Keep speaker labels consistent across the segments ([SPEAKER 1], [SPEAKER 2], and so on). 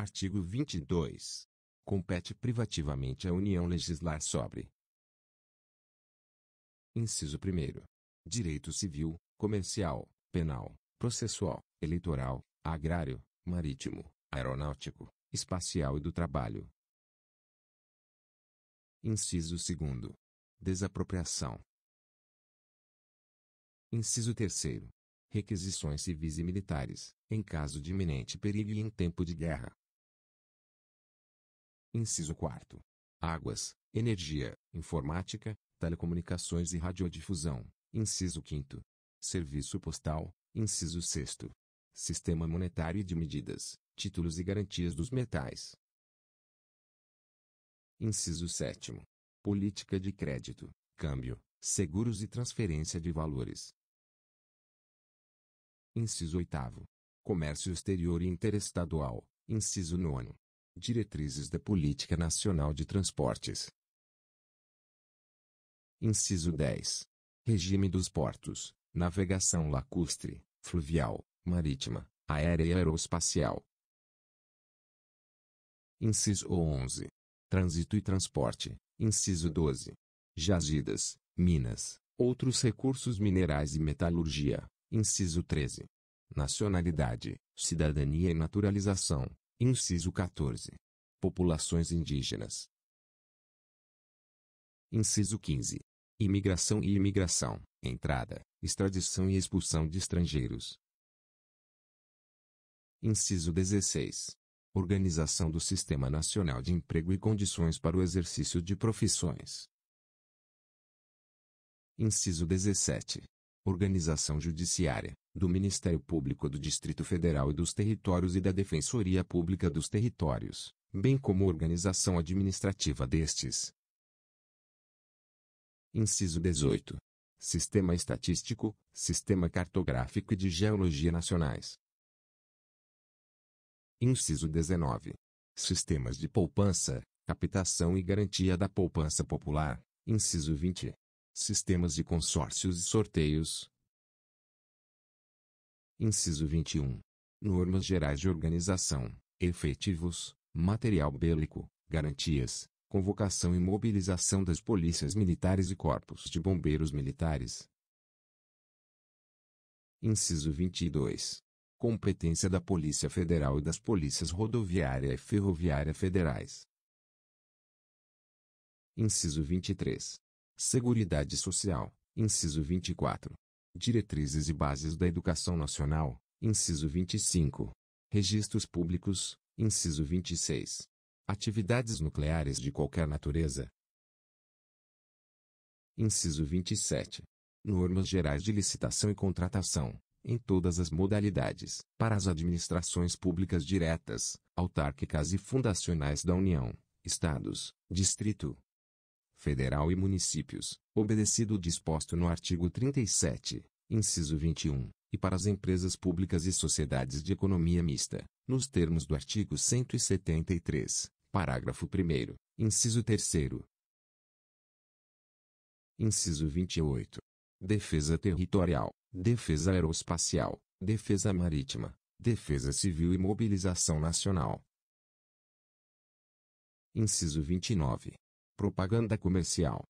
[SPEAKER 1] Artigo 22. Compete privativamente à União legislar sobre. Inciso 1. Direito civil, comercial, penal, processual, eleitoral, agrário, marítimo, aeronáutico, espacial e do trabalho. Inciso 2. Desapropriação. Inciso 3. Requisições civis e militares, em caso de iminente perigo e em tempo de guerra. Inciso 4. Águas, energia, informática, telecomunicações e radiodifusão. Inciso 5. Serviço postal. Inciso 6. Sistema monetário e de medidas, títulos e garantias dos metais. Inciso 7. Política de crédito, câmbio, seguros e transferência de valores. Inciso 8. Comércio exterior e interestadual. Inciso 9. Diretrizes da Política Nacional de Transportes. Inciso 10. Regime dos portos, navegação lacustre, fluvial, marítima, aérea e aeroespacial. Inciso 11. Trânsito e transporte. Inciso 12. Jazidas, minas, outros recursos minerais e metalurgia. Inciso 13. Nacionalidade, cidadania e naturalização. Inciso 14. Populações indígenas. Inciso 15. Imigração e imigração, entrada, extradição e expulsão de estrangeiros. Inciso 16. Organização do Sistema Nacional de Emprego e condições para o exercício de profissões. Inciso 17 organização judiciária, do Ministério Público do Distrito Federal e dos Territórios e da Defensoria Pública dos Territórios, bem como organização administrativa destes. Inciso 18. Sistema Estatístico, Sistema Cartográfico e de Geologia Nacionais. Inciso 19. Sistemas de poupança, captação e garantia da poupança popular. Inciso 20 sistemas de consórcios e sorteios. Inciso 21. Normas gerais de organização, efetivos, material bélico, garantias, convocação e mobilização das polícias militares e corpos de bombeiros militares. Inciso 22. Competência da Polícia Federal e das Polícias Rodoviária e Ferroviária Federais. Inciso 23. Seguridade Social, inciso 24. Diretrizes e bases da educação nacional, inciso 25. Registros públicos, inciso 26. Atividades nucleares de qualquer natureza. Inciso 27. Normas gerais de licitação e contratação, em todas as modalidades, para as administrações públicas diretas, autárquicas e fundacionais da União, Estados, Distrito, federal e municípios, obedecido o disposto no artigo 37, inciso 21, e para as empresas públicas e sociedades de economia mista, nos termos do artigo 173, parágrafo 1 inciso 3 Inciso 28. Defesa territorial, defesa aeroespacial, defesa marítima, defesa civil e mobilização nacional. Inciso 29. Propaganda comercial.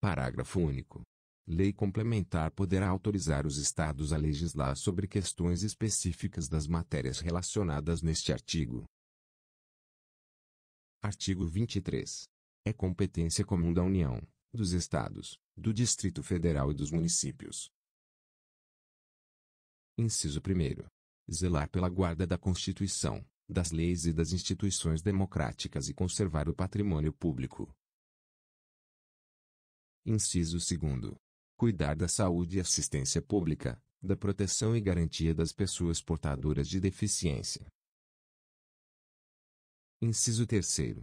[SPEAKER 1] Parágrafo único. Lei complementar poderá autorizar os Estados a legislar sobre questões específicas das matérias relacionadas neste artigo. Artigo 23. É competência comum da União, dos Estados, do Distrito Federal e dos municípios. Inciso 1. Zelar pela guarda da Constituição, das leis e das instituições democráticas e conservar o patrimônio público. Inciso 2. Cuidar da saúde e assistência pública, da proteção e garantia das pessoas portadoras de deficiência. Inciso 3.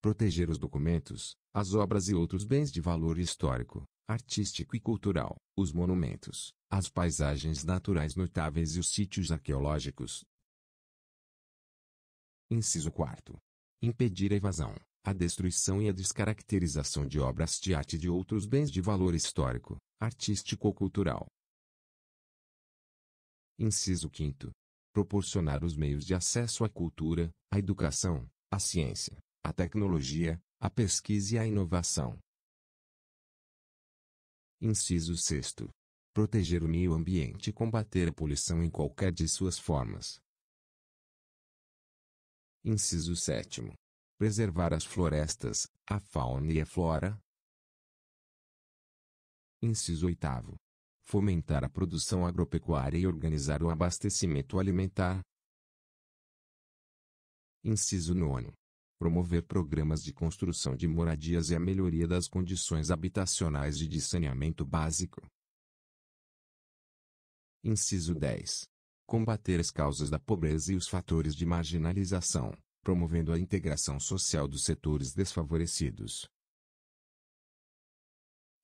[SPEAKER 1] Proteger os documentos, as obras e outros bens de valor histórico, artístico e cultural, os monumentos, as paisagens naturais notáveis e os sítios arqueológicos, Inciso 4. Impedir a evasão, a destruição e a descaracterização de obras de arte e de outros bens de valor histórico, artístico ou cultural. Inciso 5. Proporcionar os meios de acesso à cultura, à educação, à ciência, à tecnologia, à pesquisa e à inovação. Inciso 6. Proteger o meio ambiente e combater a poluição em qualquer de suas formas, Inciso 7. Preservar as florestas, a fauna e a flora. Inciso 8. Fomentar a produção agropecuária e organizar o abastecimento alimentar. Inciso 9. Promover programas de construção de moradias e a melhoria das condições habitacionais e de saneamento básico. Inciso 10 combater as causas da pobreza e os fatores de marginalização, promovendo a integração social dos setores desfavorecidos.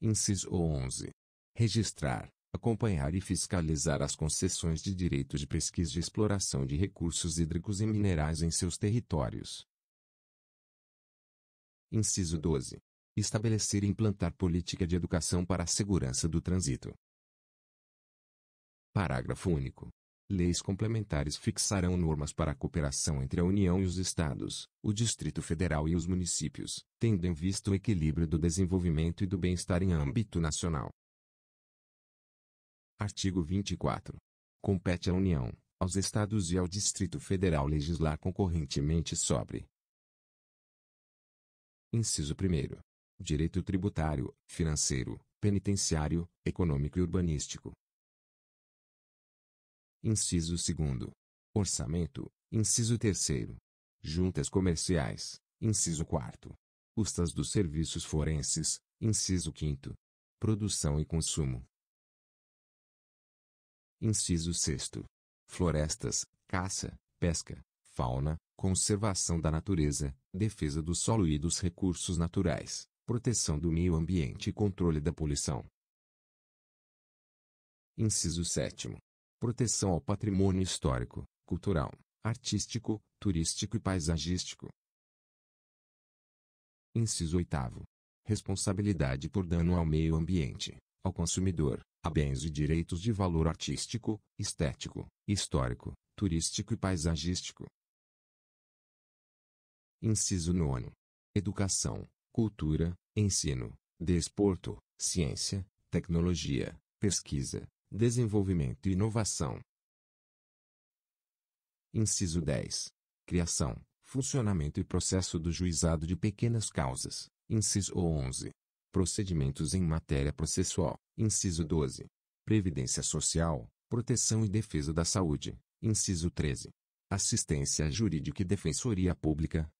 [SPEAKER 1] Inciso 11. Registrar, acompanhar e fiscalizar as concessões de direitos de pesquisa e exploração de recursos hídricos e minerais em seus territórios. Inciso 12. Estabelecer e implantar política de educação para a segurança do trânsito. Parágrafo único. Leis complementares fixarão normas para a cooperação entre a União e os Estados, o Distrito Federal e os municípios, tendo em vista o equilíbrio do desenvolvimento e do bem-estar em âmbito nacional. Artigo 24. Compete à União, aos Estados e ao Distrito Federal legislar concorrentemente sobre: Inciso 1. Direito tributário, financeiro, penitenciário, econômico e urbanístico, inciso segundo. Orçamento, inciso terceiro. Juntas comerciais, inciso quarto. Custas dos serviços forenses, inciso quinto. Produção e consumo. Inciso sexto. Florestas, caça, pesca, fauna, conservação da natureza, defesa do solo e dos recursos naturais, proteção do meio ambiente e controle da poluição. Inciso 7 proteção ao patrimônio histórico, cultural, artístico, turístico e paisagístico. Inciso 8. Responsabilidade por dano ao meio ambiente, ao consumidor, a bens e direitos de valor artístico, estético, histórico, turístico e paisagístico. Inciso 9. Educação, cultura, ensino, desporto, ciência, tecnologia, pesquisa, desenvolvimento e inovação. Inciso 10. Criação, funcionamento e processo do juizado de pequenas causas. Inciso 11. Procedimentos em matéria processual. Inciso 12. Previdência social, proteção e defesa da saúde. Inciso 13. Assistência jurídica e defensoria pública.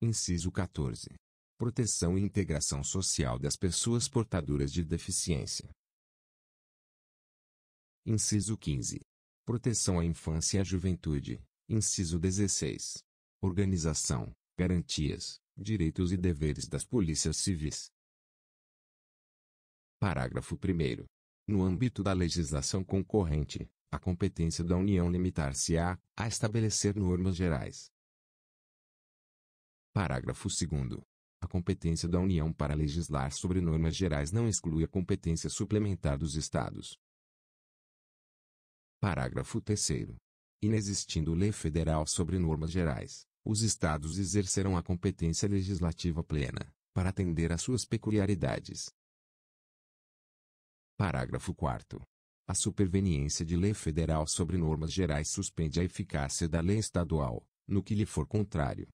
[SPEAKER 1] Inciso 14. Proteção e integração social das pessoas portadoras de deficiência. Inciso 15. Proteção à infância e à juventude. Inciso 16. Organização, garantias, direitos e deveres das polícias civis. Parágrafo 1. No âmbito da legislação concorrente, a competência da União limitar-se-á a estabelecer normas gerais. Parágrafo 2. A competência da União para legislar sobre normas gerais não exclui a competência suplementar dos Estados, Parágrafo 3 Inexistindo lei federal sobre normas gerais, os estados exercerão a competência legislativa plena para atender às suas peculiaridades. Parágrafo 4 A superveniência de lei federal sobre normas gerais suspende a eficácia da lei estadual, no que lhe for contrário,